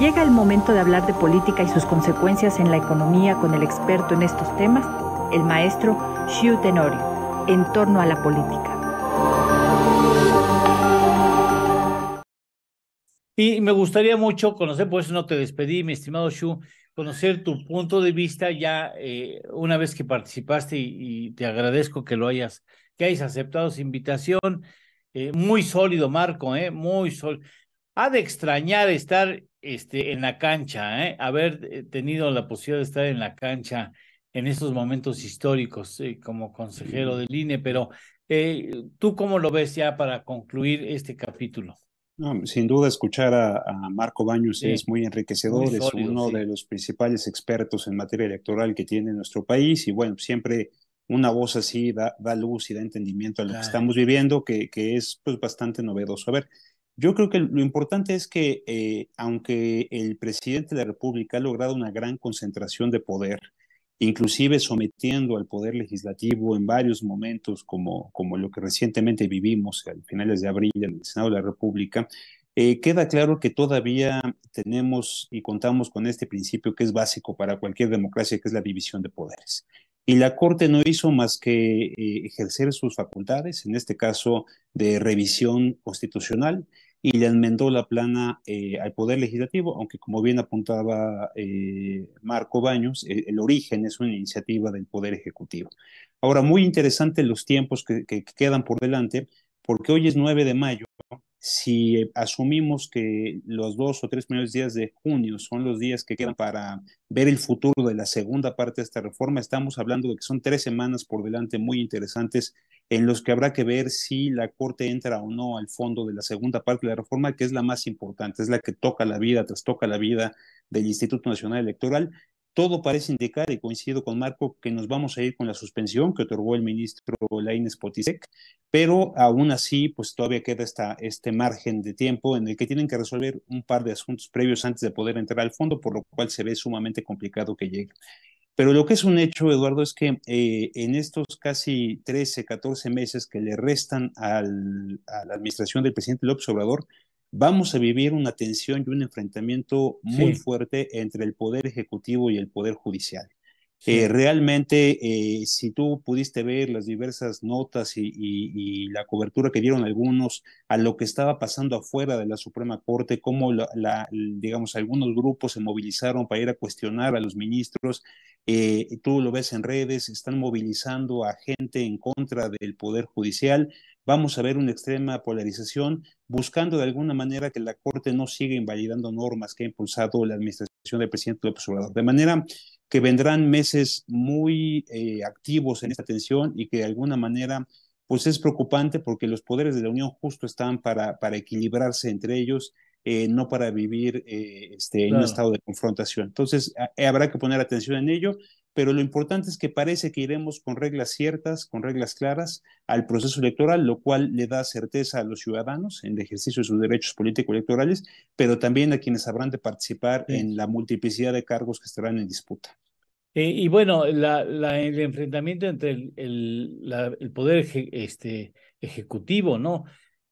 Llega el momento de hablar de política y sus consecuencias en la economía con el experto en estos temas, el maestro Xiu Tenorio, en torno a la política. Y me gustaría mucho conocer, por eso no te despedí, mi estimado Shu, conocer tu punto de vista ya eh, una vez que participaste y, te agradezco que lo hayas, que hayas aceptado su invitación. Eh, muy sólido, Marco, eh, muy sólido. Ha de extrañar estar este, en la cancha, ¿eh? haber eh, tenido la posibilidad de estar en la cancha en estos momentos históricos eh, como consejero del INE, pero eh, ¿tú cómo lo ves ya para concluir este capítulo? sin duda, escuchar a, Marco Baños es muy enriquecedor, es uno de los principales expertos en materia electoral que tiene nuestro país y bueno, siempre una voz así da, luz y da entendimiento a lo que estamos viviendo, que, que es pues, bastante novedoso. A ver, yo creo que lo importante es que, eh, aunque el presidente de la República ha logrado una gran concentración de poder, inclusive sometiendo al poder legislativo en varios momentos, como, como lo que recientemente vivimos a finales de abril en el Senado de la República, eh, queda claro que todavía tenemos y contamos con este principio que es básico para cualquier democracia, que es la división de poderes y la Corte no hizo más que eh, ejercer sus facultades, en este caso de revisión constitucional, y le enmendó la plana eh, al Poder Legislativo, aunque como bien apuntaba eh, Marco Baños, el, origen es una iniciativa del Poder Ejecutivo. Ahora, muy interesante los tiempos que, que, quedan por delante, porque hoy es 9 de mayo si asumimos que los dos o tres primeros días de junio son los días que quedan para ver el futuro de la segunda parte de esta reforma, estamos hablando de que son tres semanas por delante muy interesantes en los que habrá que ver si la Corte entra o no al fondo de la segunda parte de la reforma, que es la más importante, es la que toca la vida, trastoca la vida del Instituto Nacional Electoral todo parece indicar, y coincido con Marco, que nos vamos a ir con la suspensión que otorgó el ministro Lainez Potisek, pero aún así, pues todavía queda esta, este margen de tiempo en el que tienen que resolver un par de asuntos previos antes de poder entrar al fondo, por lo cual se ve sumamente complicado que llegue. Pero lo que es un hecho, Eduardo, es que eh, en estos casi 13, 14 meses que le restan a la administración del presidente López Obrador, vamos a vivir una tensión y un enfrentamiento muy fuerte entre el Poder Ejecutivo y el Poder Judicial. Eh, realmente, eh, si tú pudiste ver las diversas notas y, la cobertura que dieron algunos a lo que estaba pasando afuera de la Suprema Corte, cómo la, digamos, algunos grupos se movilizaron para ir a cuestionar a los ministros, eh, tú lo ves en redes, están movilizando a gente en contra del Poder Judicial vamos a ver una extrema polarización, buscando de alguna manera que la Corte no siga invalidando normas que ha impulsado la administración del presidente López Obrador. De manera que vendrán meses muy eh, activos en esta tensión y que de alguna manera pues es preocupante porque los poderes de la Unión justo están para, para equilibrarse entre ellos eh, no para vivir eh, este, en un estado de confrontación. Entonces, eh, habrá que poner atención en ello, pero lo importante es que parece que iremos con reglas ciertas, con reglas claras al proceso electoral, lo cual le da certeza a los ciudadanos en el ejercicio de sus derechos políticos electorales pero también a quienes habrán de participar en la multiplicidad de cargos que estarán en disputa. y bueno, el enfrentamiento entre el, poder este, ejecutivo, ¿no?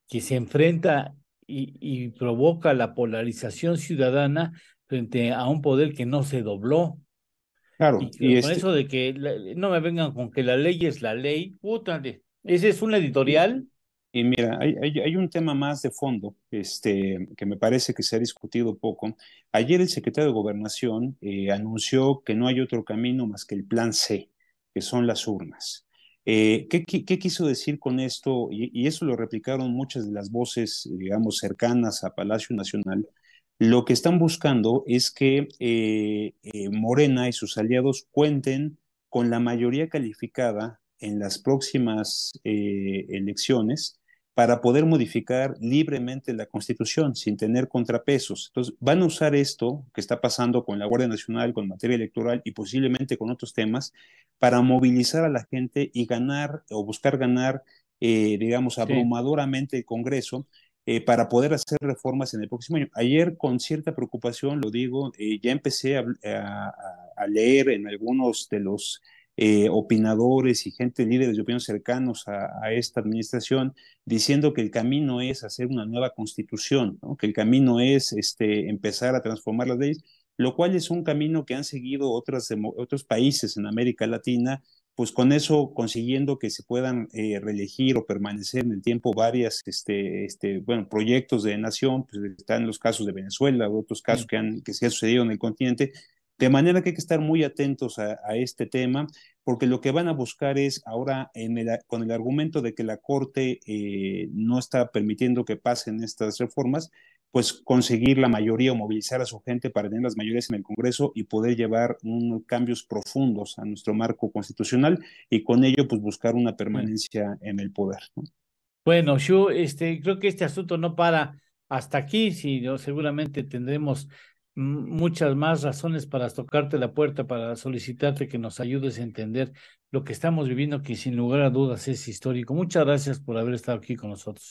Que se enfrenta y, provoca la polarización ciudadana frente a un poder que no se dobló. Claro. Y, con este eso de que no me vengan con que la ley es la ley, Puta, Ese es un editorial. Y mira, hay, hay, un tema más de fondo este, que me parece que se ha discutido poco. Ayer el secretario de Gobernación eh, anunció que no hay otro camino más que el plan C, que son las urnas. Eh, ¿qué, quiso decir con esto? Y, eso lo replicaron muchas de las voces, digamos, cercanas a Palacio Nacional. Lo que están buscando es que eh, eh, Morena y sus aliados cuenten con la mayoría calificada en las próximas elecciones para poder modificar libremente la Constitución sin tener contrapesos. Entonces, van a usar esto que está pasando con la Guardia Nacional, con materia electoral y posiblemente con otros temas para movilizar a la gente y ganar o buscar ganar, eh, digamos, abrumadoramente el Congreso. Eh, para poder hacer reformas en el próximo año. Ayer, con cierta preocupación, lo digo, eh, ya empecé a, a, leer en algunos de los eh, opinadores y gente líderes de opinión cercanos a, esta administración diciendo que el camino es hacer una nueva constitución, que el camino es este, empezar a transformar las leyes, lo cual es un camino que han seguido otras, otros países en América Latina, pues con eso consiguiendo que se puedan eh, reelegir o permanecer en el tiempo varias, este, este, bueno, proyectos de nación, pues están los casos de Venezuela, otros casos que, han, que se han sucedido en el continente, de manera que hay que estar muy atentos a, este tema, porque lo que van a buscar es ahora, con el argumento de que la Corte eh, no está permitiendo que pasen estas reformas, pues conseguir la mayoría o movilizar a su gente para tener las mayorías en el Congreso y poder llevar cambios profundos a nuestro marco constitucional y con ello pues buscar una permanencia en el poder. Bueno, yo este, creo que este asunto no para hasta aquí, sino seguramente tendremos muchas más razones para tocarte la puerta, para solicitarte que nos ayudes a entender lo que estamos viviendo, que sin lugar a dudas es histórico. Muchas gracias por haber estado aquí con nosotros.